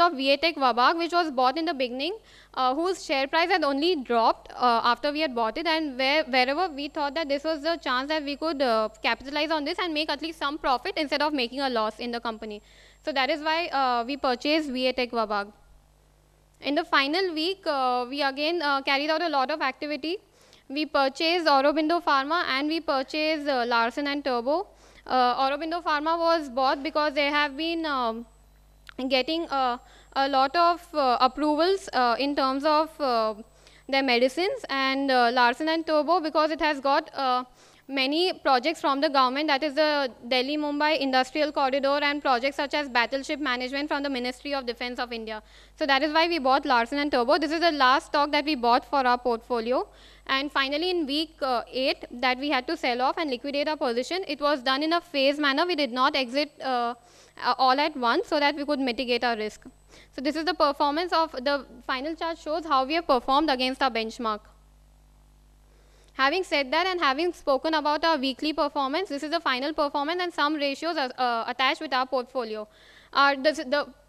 of Viatek Vabag, which was bought in the beginning, uh, whose share price had only dropped uh, after we had bought it, and where, wherever we thought that this was the chance that we could uh, capitalize on this and make at least some profit instead of making a loss in the company. So that is why uh, we purchased Viatek Vabag. In the final week, uh, we again uh, carried out a lot of activity. We purchased Aurobindo Pharma and we purchased Larsen and Turbo. Aurobindo Pharma was bought because they have been um, getting uh, a lot of uh, approvals uh, in terms of their medicines and Larsen and Turbo because it has got many projects from the government that is the Delhi Mumbai industrial corridor and projects such as battleship management from the Ministry of Defense of India. So that is why we bought Larsen and Turbo. This is the last stock that we bought for our portfolio. And finally in week uh, 8 that we had to sell off and liquidate our position. It was done in a phased manner. We did not exit uh, all at once so that we could mitigate our risk. So this is the performance of the final chart shows how we have performed against our benchmark. Having said that and having spoken about our weekly performance, this is the final performance and some ratios are uh, uh, attached with our portfolio. Our, the,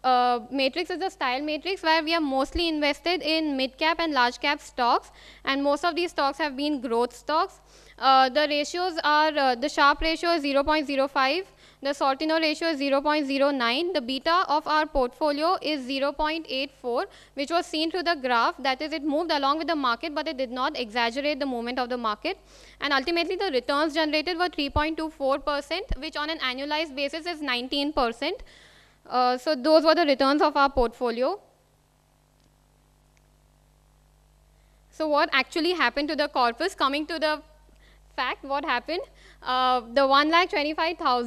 the uh, matrix is a style matrix where we are mostly invested in mid cap and large cap stocks and most of these stocks have been growth stocks. Uh, the ratios are, uh, the sharp ratio is 0.05, the Sortino ratio is 0.09, the beta of our portfolio is 0.84, which was seen through the graph, that is it moved along with the market, but it did not exaggerate the movement of the market. And ultimately the returns generated were 3.24%, which on an annualized basis is 19%. Uh, so those were the returns of our portfolio. So what actually happened to the corpus coming to the fact what happened, uh, the 1,25,000 uh,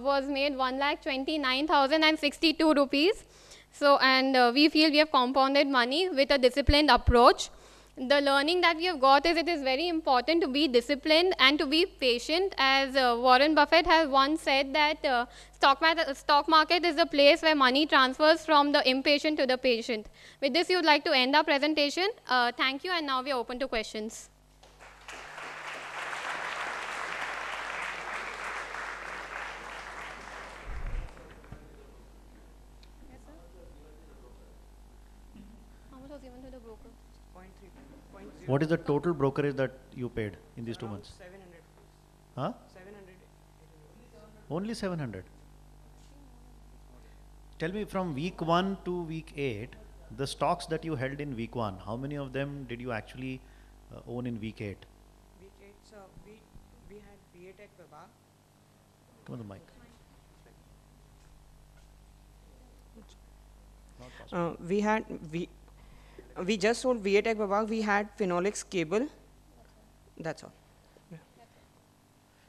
was made 1,29,062 rupees. So, and uh, we feel we have compounded money with a disciplined approach. The learning that we have got is it is very important to be disciplined and to be patient. As uh, Warren Buffett has once said that uh, stock, stock market is the place where money transfers from the impatient to the patient. With this, we would like to end our presentation. Uh, thank you and now we are open to questions. What is the total brokerage that you paid in these two months? 700. Huh? 700. Only 700. Tell me from week 1 to week 8, the stocks that you held in week 1, how many of them did you actually uh, own in week 8? Week 8, so we, we had BATEC Prabha. Come on the mic. Uh, we had, we, we just sold VATech Baba. we had Phenolics cable. That's all.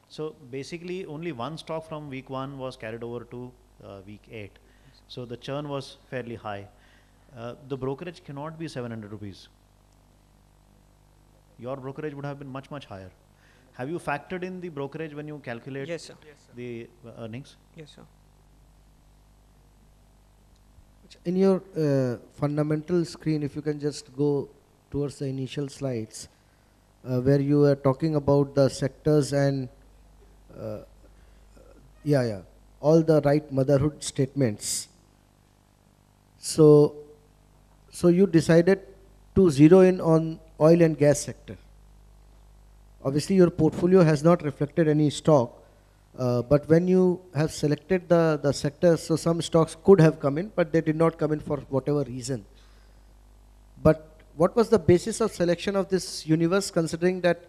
So basically only one stock from week one was carried over to uh, week eight. So the churn was fairly high. Uh, the brokerage cannot be 700 rupees. Your brokerage would have been much, much higher. Have you factored in the brokerage when you calculate yes, sir. Yes, sir. the uh, earnings? Yes, sir. In your uh, fundamental screen, if you can just go towards the initial slides, uh, where you were talking about the sectors and, uh, yeah, yeah, all the right motherhood statements. So, so you decided to zero in on oil and gas sector. Obviously, your portfolio has not reflected any stock, uh, but when you have selected the, the sectors, so some stocks could have come in, but they did not come in for whatever reason. But what was the basis of selection of this universe considering that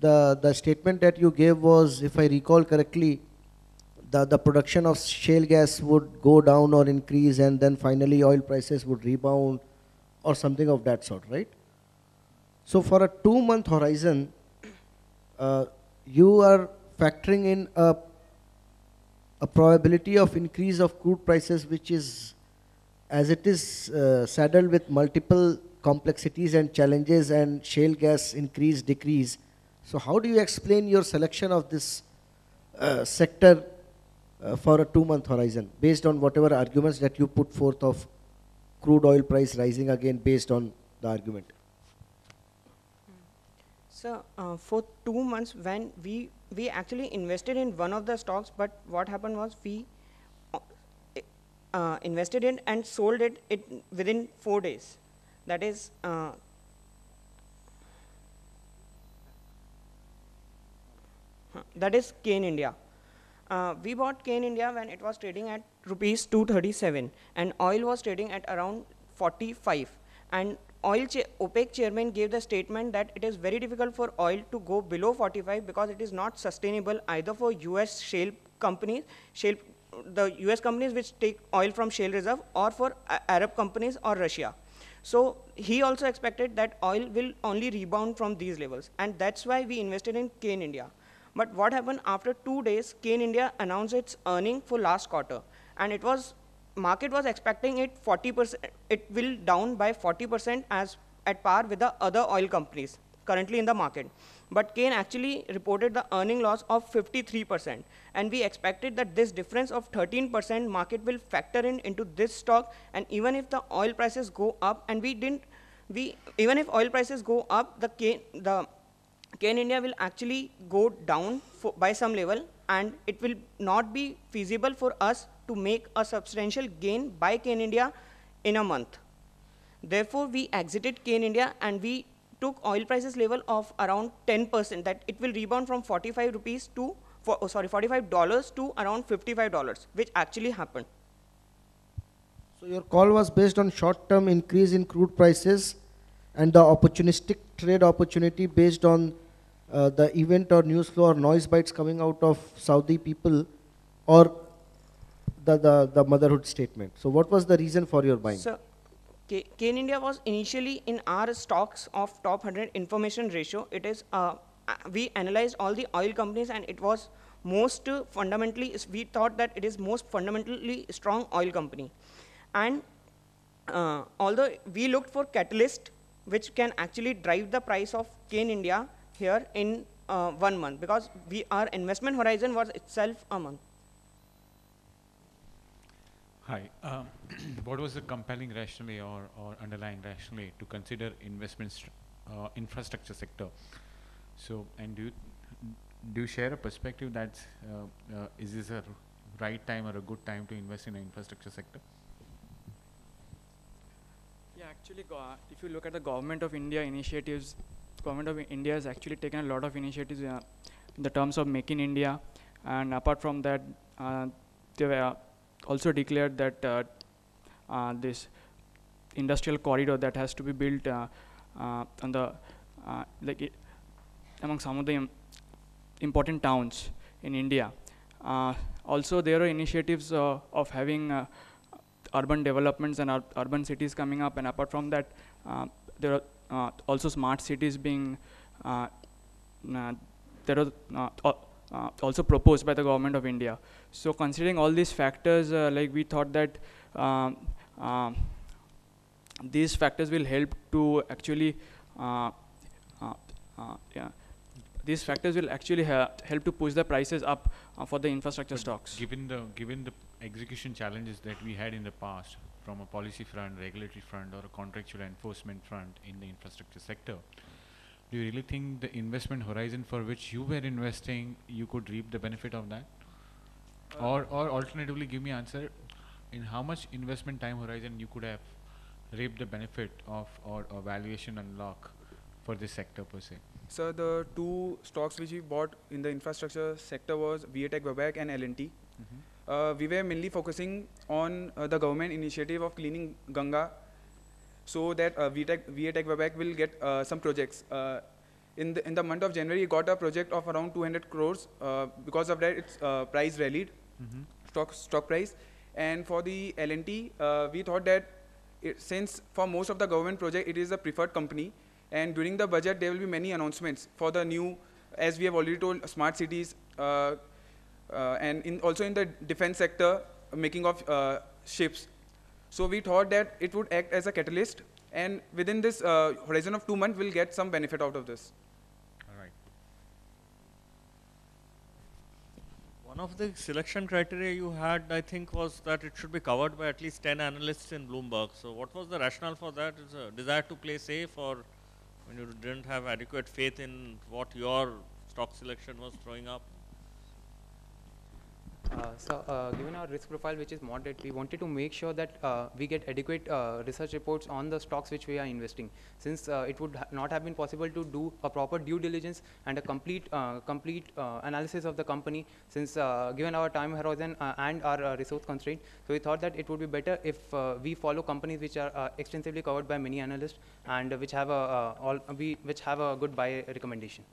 the, the statement that you gave was, if I recall correctly, the, the production of shale gas would go down or increase and then finally oil prices would rebound or something of that sort, right? So for a two-month horizon, uh, you are factoring in a, a probability of increase of crude prices which is as it is uh, saddled with multiple complexities and challenges and shale gas increase decrease so how do you explain your selection of this uh, sector uh, for a two month horizon based on whatever arguments that you put forth of crude oil price rising again based on the argument so uh, for two months when we we actually invested in one of the stocks, but what happened was we uh, invested in and sold it, it within four days. That is, uh, that is Kane India. Uh, we bought Kane India when it was trading at rupees 237 and oil was trading at around 45 and oil cha OPEC chairman gave the statement that it is very difficult for oil to go below 45 because it is not sustainable either for US shale companies, shale, the US companies which take oil from shale reserve or for uh, Arab companies or Russia. So he also expected that oil will only rebound from these levels and that's why we invested in Kane India. But what happened after two days, Kane India announced its earning for last quarter and it was market was expecting it 40%, it will down by 40% as at par with the other oil companies currently in the market. But Kane actually reported the earning loss of 53%. And we expected that this difference of 13% market will factor in into this stock. And even if the oil prices go up, and we didn't, we even if oil prices go up, the Kane, the Kane India will actually go down for, by some level, and it will not be feasible for us to make a substantial gain by Cane India in a month. Therefore, we exited Cane India and we took oil prices level of around 10%, that it will rebound from 45 rupees to, for, oh, sorry, 45 dollars to around 55 dollars, which actually happened. So your call was based on short-term increase in crude prices and the opportunistic trade opportunity based on uh, the event or news flow or noise bites coming out of Saudi people or the, the, the motherhood statement. So what was the reason for your buying? Sir, Kane India was initially in our stocks of top 100 information ratio. It is, uh, we analyzed all the oil companies and it was most fundamentally, we thought that it is most fundamentally strong oil company. And uh, although we looked for catalyst, which can actually drive the price of Kane India here in uh, one month because we, our investment horizon was itself a month. Hi. Um, what was the compelling rationale or, or underlying rationale to consider investments uh, infrastructure sector? So, and do you, do you share a perspective that uh, uh, is this a right time or a good time to invest in the infrastructure sector? Yeah, actually, if you look at the government of India initiatives, government of India has actually taken a lot of initiatives uh, in the terms of making India, and apart from that, uh, there were also declared that uh, uh, this industrial corridor that has to be built uh, on the like among some of the Im important towns in India. also, there are initiatives of having urban developments and ur urban cities coming up, and apart from that, there are also smart cities being there are uh, also proposed by the government of India. So considering all these factors, uh, like we thought that um, um these factors will help to actually uh, uh, uh yeah. these factors will actually help to push the prices up uh, for the infrastructure but stocks. Given the given the execution challenges that we had in the past from a policy front, regulatory front, or a contractual enforcement front in the infrastructure sector, do you really think the investment horizon for which you were investing you could reap the benefit of that uh, or or alternatively give me answer in how much investment time horizon you could have reaped the benefit of or, or valuation unlock for this sector per se so the two stocks which we bought in the infrastructure sector was Vietech Webac and LNT mm -hmm. uh, we were mainly focusing on uh, the government initiative of cleaning Ganga so that uh, VTech, VATech will get uh, some projects. Uh, in, the, in the month of January, we got a project of around 200 crores. Uh, because of that, its uh, price rallied, mm -hmm. stock, stock price. And for the LNT, uh, we thought that it, since for most of the government project, it is a preferred company, and during the budget, there will be many announcements for the new, as we have already told, smart cities, and in also in the defense sector, making of ships. So we thought that it would act as a catalyst, and within this uh, horizon of two months, we'll get some benefit out of this. All right. One of the selection criteria you had, I think, was that it should be covered by at least 10 analysts in Bloomberg. So what was the rationale for that? Is a desire to play safe or when you didn't have adequate faith in what your stock selection was throwing up? Uh, so, uh, given our risk profile, which is moderate, we wanted to make sure that uh, we get adequate research reports on the stocks which we are investing, since it would ha not have been possible to do a proper due diligence and a complete, complete analysis of the company, since given our time horizon and our resource constraint, so we thought that it would be better if we follow companies which are extensively covered by many analysts and which have a all we which have a good buy recommendation.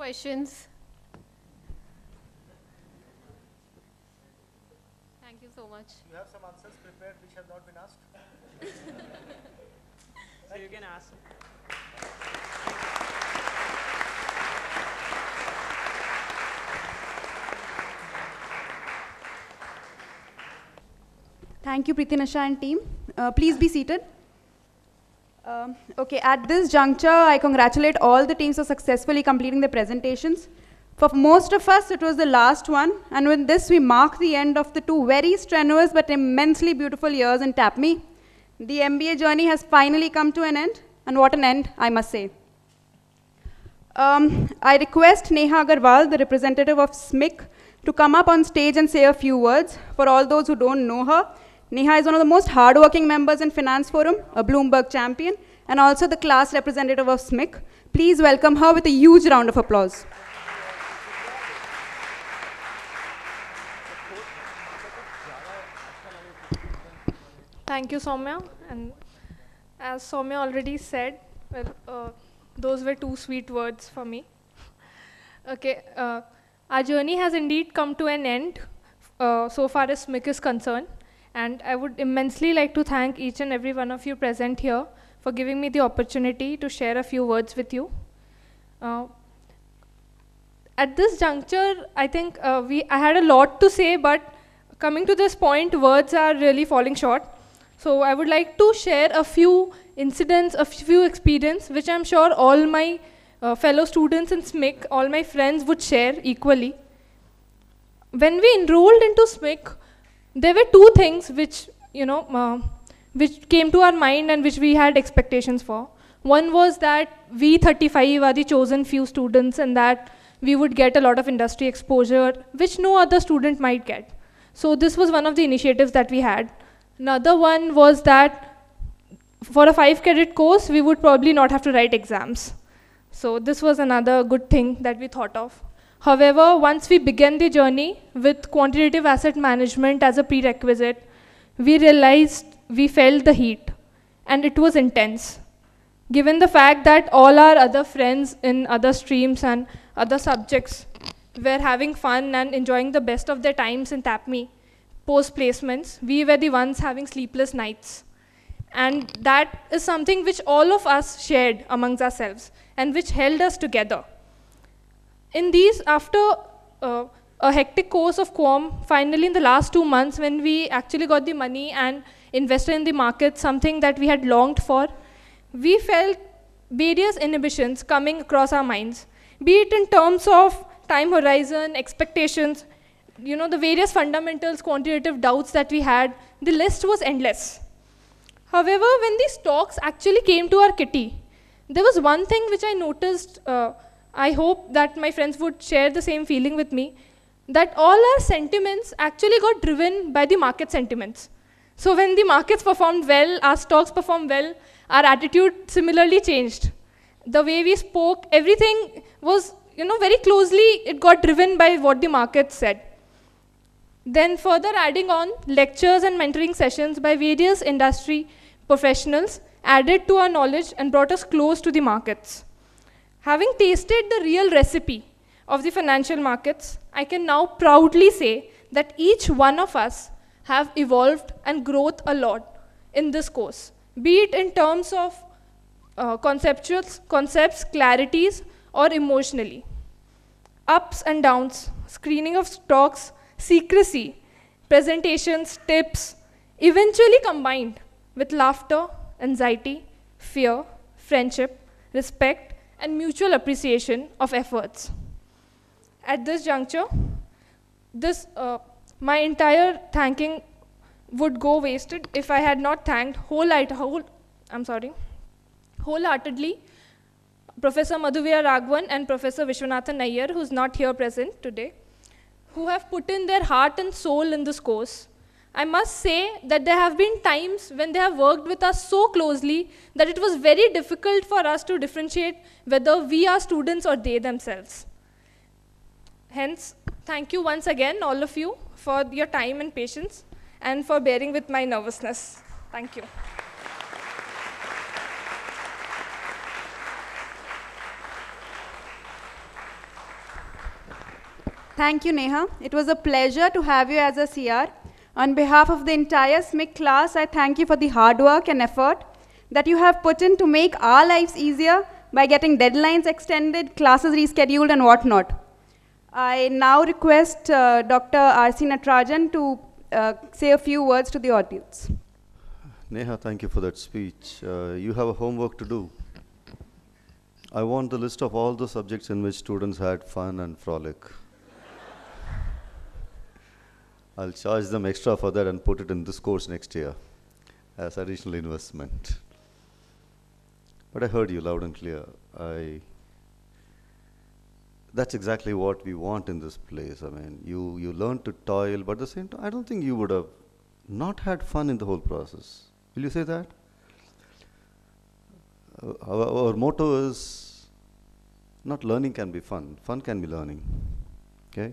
questions? Thank you so much. You have some answers prepared which have not been asked? so you can ask. Thank you, Pritinasha and team. Uh, please be seated. Um, okay, at this juncture, I congratulate all the teams for successfully completing their presentations. For most of us, it was the last one, and with this, we mark the end of the two very strenuous but immensely beautiful years in TAPME. The MBA journey has finally come to an end, and what an end, I must say. Um, I request Neha Agarwal, the representative of SMIC, to come up on stage and say a few words. For all those who don't know her, Neha is one of the most hardworking members in Finance Forum, a Bloomberg champion, and also the class representative of SMIC. Please welcome her with a huge round of applause. Thank you, Somya. And as Somya already said, well, uh, those were two sweet words for me. okay, uh, our journey has indeed come to an end uh, so far as SMIC is concerned. And I would immensely like to thank each and every one of you present here for giving me the opportunity to share a few words with you. Uh, at this juncture, I think uh, we I had a lot to say, but coming to this point, words are really falling short. So I would like to share a few incidents, a few experience, which I'm sure all my uh, fellow students in SMIC, all my friends would share equally. When we enrolled into SMIC, there were two things which you know uh, which came to our mind and which we had expectations for. One was that we 35 are the chosen few students and that we would get a lot of industry exposure, which no other student might get. So this was one of the initiatives that we had. Another one was that for a five credit course, we would probably not have to write exams. So this was another good thing that we thought of. However, once we began the journey with quantitative asset management as a prerequisite, we realized we felt the heat and it was intense. Given the fact that all our other friends in other streams and other subjects were having fun and enjoying the best of their times in TAPME post placements, we were the ones having sleepless nights. And that is something which all of us shared amongst ourselves and which held us together in these, after uh, a hectic course of qualm, finally in the last two months when we actually got the money and invested in the market, something that we had longed for, we felt various inhibitions coming across our minds, be it in terms of time horizon, expectations, you know, the various fundamentals, quantitative doubts that we had, the list was endless. However, when these talks actually came to our kitty, there was one thing which I noticed uh, I hope that my friends would share the same feeling with me that all our sentiments actually got driven by the market sentiments. So when the markets performed well, our stocks performed well, our attitude similarly changed. The way we spoke, everything was, you know, very closely, it got driven by what the market said. Then further adding on, lectures and mentoring sessions by various industry professionals added to our knowledge and brought us close to the markets. Having tasted the real recipe of the financial markets, I can now proudly say that each one of us have evolved and growth a lot in this course, be it in terms of uh, concepts, clarities, or emotionally. Ups and downs, screening of stocks, secrecy, presentations, tips, eventually combined with laughter, anxiety, fear, friendship, respect, and mutual appreciation of efforts. At this juncture, this, uh, my entire thanking would go wasted if I had not thanked whole, whole I'm sorry, wholeheartedly Professor Madhuvia Raghavan and Professor Vishwanathan Nair, who's not here present today, who have put in their heart and soul in this course I must say that there have been times when they have worked with us so closely that it was very difficult for us to differentiate whether we are students or they themselves. Hence, thank you once again, all of you, for your time and patience and for bearing with my nervousness. Thank you. Thank you, Neha. It was a pleasure to have you as a CR. On behalf of the entire SMIC class, I thank you for the hard work and effort that you have put in to make our lives easier by getting deadlines extended, classes rescheduled, and whatnot. I now request uh, Dr. R.C. Natarajan to uh, say a few words to the audience. Neha, thank you for that speech. Uh, you have a homework to do. I want the list of all the subjects in which students had fun and frolic. I'll charge them extra for that and put it in this course next year as additional investment. But I heard you loud and clear. I that's exactly what we want in this place. I mean, you, you learn to toil, but at the same time, I don't think you would have not had fun in the whole process. Will you say that? Uh, our, our motto is not learning can be fun, fun can be learning. Okay?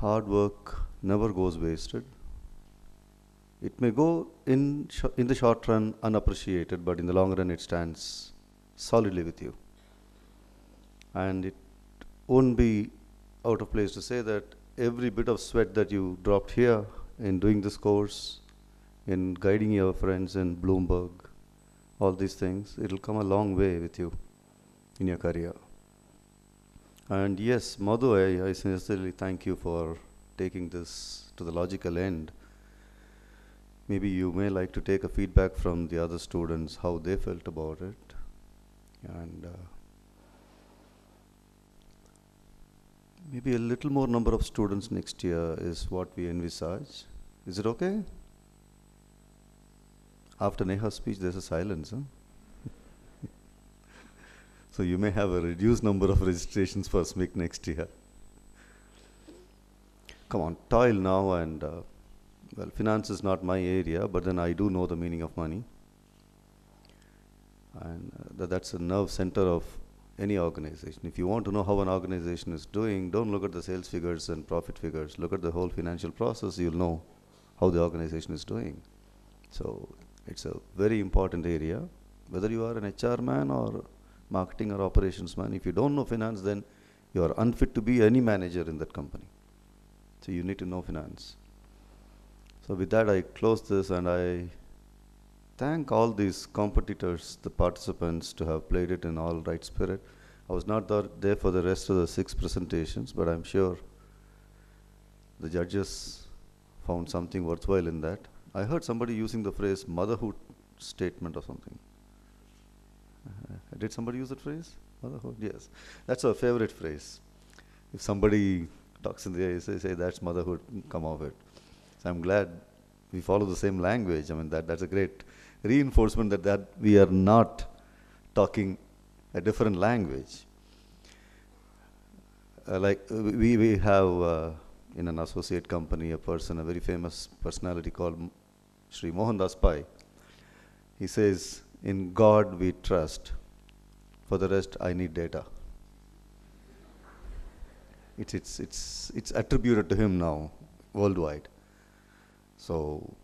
hard work never goes wasted. It may go in, in the short run unappreciated, but in the long run it stands solidly with you. And it won't be out of place to say that every bit of sweat that you dropped here in doing this course, in guiding your friends in Bloomberg, all these things, it'll come a long way with you in your career. And yes, Madhu, I, I sincerely thank you for taking this to the logical end. Maybe you may like to take a feedback from the other students, how they felt about it. And uh, maybe a little more number of students next year is what we envisage. Is it okay? After Neha's speech, there's a silence. Huh? So you may have a reduced number of registrations for SMIC next year. Come on, toil now and, uh, well, finance is not my area, but then I do know the meaning of money. And uh, th that's a nerve center of any organization. If you want to know how an organization is doing, don't look at the sales figures and profit figures. Look at the whole financial process, you'll know how the organization is doing. So it's a very important area. Whether you are an HR man or marketing or operations man. If you don't know finance, then you are unfit to be any manager in that company. So you need to know finance. So with that, I close this and I thank all these competitors, the participants, to have played it in all right spirit. I was not there for the rest of the six presentations, but I'm sure the judges found something worthwhile in that. I heard somebody using the phrase motherhood statement or something. Uh-huh. did somebody use that phrase? Yes, that's our favorite phrase. If somebody talks in the air, say, say that's motherhood, come of it. So I'm glad we follow the same language. I mean, that, that's a great reinforcement that, that we are not talking a different language. Uh, like uh, we, we have uh, in an associate company a person, a very famous personality called Sri Mohandas Pai. He says, in God we trust. For the rest, I need data. It's, it's, it's, it's attributed to Him now, worldwide. So,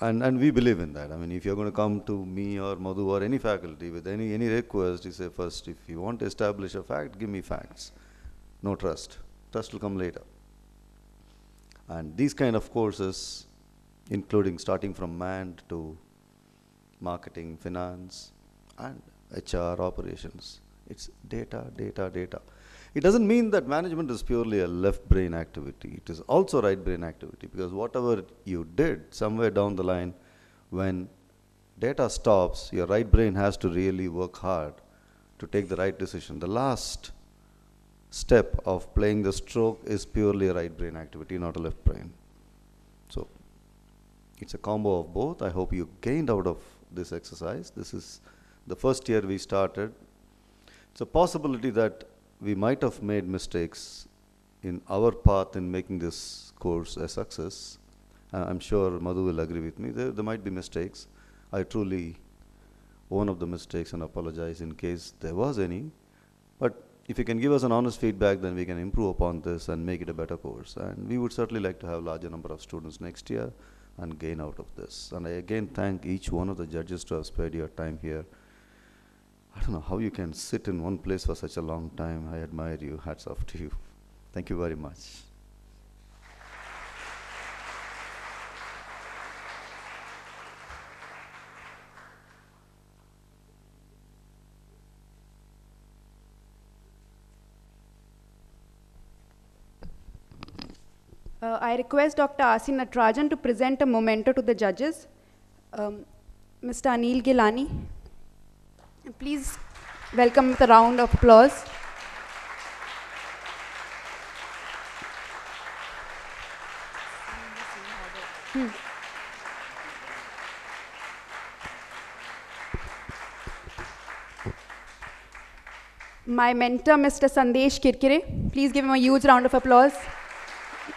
and, and we believe in that. I mean, if you're going to come to me or Madhu or any faculty with any, any request, you say, first, if you want to establish a fact, give me facts. No trust. Trust will come later. And these kind of courses, including starting from man to marketing, finance, and HR operations. It's data, data, data. It doesn't mean that management is purely a left brain activity. It is also right brain activity because whatever you did somewhere down the line, when data stops, your right brain has to really work hard to take the right decision. The last step of playing the stroke is purely a right brain activity, not a left brain. So it's a combo of both. I hope you gained out of this exercise. This is the first year we started. It's a possibility that we might have made mistakes in our path in making this course a success. Uh, I'm sure Madhu will agree with me. There, there might be mistakes. I truly own of the mistakes and apologize in case there was any. But if you can give us an honest feedback, then we can improve upon this and make it a better course. And we would certainly like to have larger number of students next year and gain out of this. And I again thank each one of the judges to have spared your time here. I don't know how you can sit in one place for such a long time. I admire you. Hats off to you. Thank you very much. I request Dr. Asin Natarajan to present a memento to the judges. Um, Mr. Anil Gilani, please welcome with a round of applause. Hmm. My mentor, Mr. Sandesh Kirkire, please give him a huge round of applause.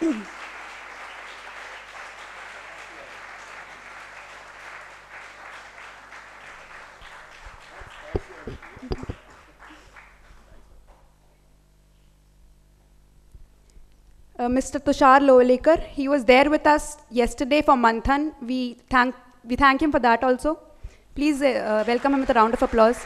Mr. Tushar Lovalekar. He was there with us yesterday for Manthan. We thank, we thank him for that also. Please uh, uh welcome him with a round of applause.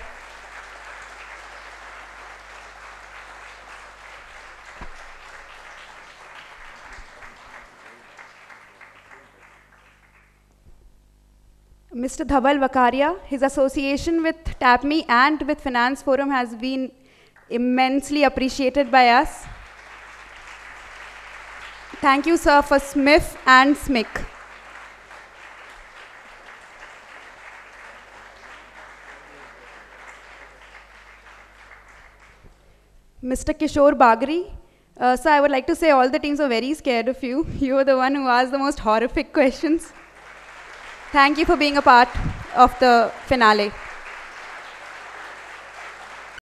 Mr. Dhaval Vakaria, his association with TAPME and with Finance Forum has been immensely appreciated by us. Thank you, sir, for Smith and Smic. Mr. Kishore Bagri, uh, sir, I would like to say all the teams are very scared of you. You are the one who asked the most horrific questions. Thank you for being a part of the finale.